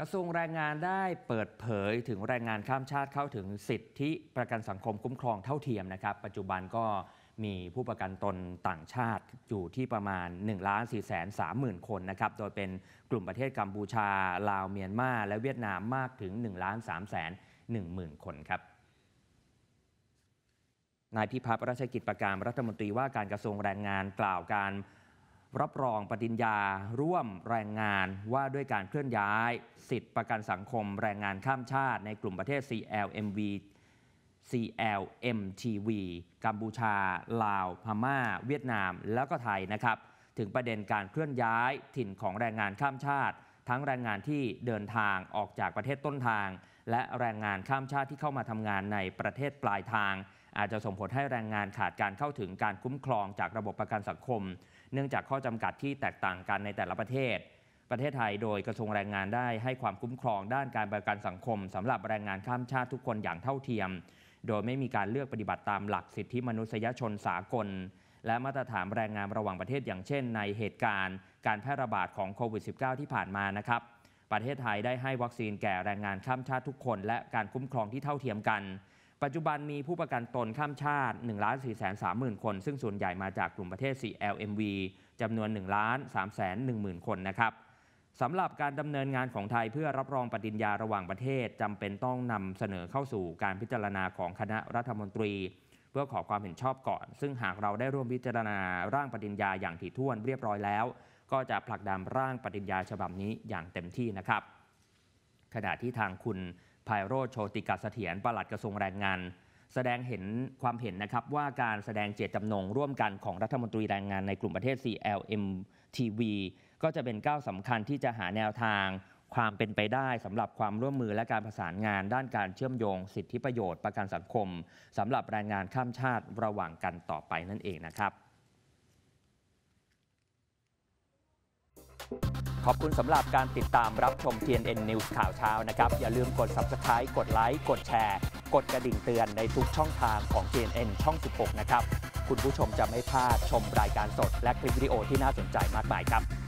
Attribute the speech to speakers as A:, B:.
A: กระทรวงแรงงานได้เปิดเผยถึงแรงงานข้ามชาติเข้าถึงสิทธิประกันสังคมคุ้มครองเท่าเทียมนะครับ ปัจจุบันก็มีผู้ประกันตนต่างชาติอยู่ที่ประมาณ1ล้าน4แสน3หมื่นคนนะครับโดยเป็นกลุ่มประเทศกัมพูชา ลาวเมียนมา และเวียดนามมากถึง1ล้าน3แสน0หมื่นคนครับนายพิพัฒน์รัชกิจประการรัฐมนตรีว่าการกระทรวงแรงงานกล่าวการรับรองปฏิญญา ร่วมแรงงานว่าด้วยการเคลื่อนย้าย สิทธิประกันสังคมแรงงานข้ามชาติในกลุ่มประเทศ CLMV CLMTV กัมพูชา ลาว พม่า เวียดนาม แล้วก็ไทยนะครับ ถึงประเด็นการเคลื่อนย้ายถิ่นของแรงงานข้ามชาติ ทั้งแรงงานที่เดินทางออกจากประเทศต้นทาง และแรงงานข้ามชาติที่เข้ามาทำงานในประเทศปลายทางอาจจะส่งผลให้แรงงานขาดการเข้าถึงการคุ้มครองจากระบบประกันสังคม เนื่องจากข้อจำกัดที่แตกต่างกันในแต่ละประเทศ ประเทศไทยโดยกระทรวงแรงงานได้ให้ความคุ้มครองด้านการประกันสังคม สำหรับแรงงานข้ามชาติทุกคนอย่างเท่าเทียม โดยไม่มีการเลือกปฏิบัติตามหลักสิทธิมนุษยชนสากล และมาตรฐานแรงงานระหว่างประเทศอย่างเช่น ในเหตุการณ์การแพร่ระบาดของโควิด -19 ที่ผ่านมานะครับประเทศไทยได้ให้วัคซีนแก่แรงงานข้ามชาติทุกคน และการคุ้มครองที่เท่าเทียมกันปัจจุบันมีผู้ประกันตนข้ามชาติ 1 4 3 0 0 0 คน ซึ่งส่วนใหญ่มาจากกลุ่มประเทศ c l m v จำนวน 1 3 1 0 0 0คนนะครับสำหรับการดำเนินงานของไทยเพื่อรับรองปฏิญญาระหว่างประเทศ จำเป็นต้องนำเสนอเข้าสู่การพิจารณาของคณะรัฐมนตรี เพื่อขอความเห็นชอบก่อน ซึ่งหากเราได้ร่วมพิจารณาร่างปฏิญญาอย่างถี่ถ้วนเรียบร้อยแล้ว ก็จะผลักดันร่างปฏิญญาฉบับนี้อย่างเต็มที่นะครับขณะที่ทางคุณไพโรธโชติกาเสถียรประหลัดกระทรวงแรงงาน แสดงเห็นความเห็นนะครับว่าการแสดงเจตจำนงร่วมกันของรัฐมนตรีแรงงานในกลุ่มประเทศ CLMTV ก็จะเป็นก้าวสำคัญที่จะหาแนวทาง ความเป็นไปได้สำหรับความร่วมมือและการประสานงาน ด้านการเชื่อมโยง สิทธิประโยชน์ประกันสังคมสำหรับแรงงานข้ามชาติระหว่างกันต่อไปนั่นเองนะครับ Thank you. ขอบคุณสำหรับการติดตามรับชม TNN News ข่าวเช้านะครับ อย่าลืมกด Subscribe กดไลค์กดแชร์กดกระดิ่งเตือนในทุกช่องทางของ TNN ช่อง 16 นะครับ คุณผู้ชมจะไม่พลาดชมรายการสด และคลิปวิดีโอที่น่าสนใจมากมายครับ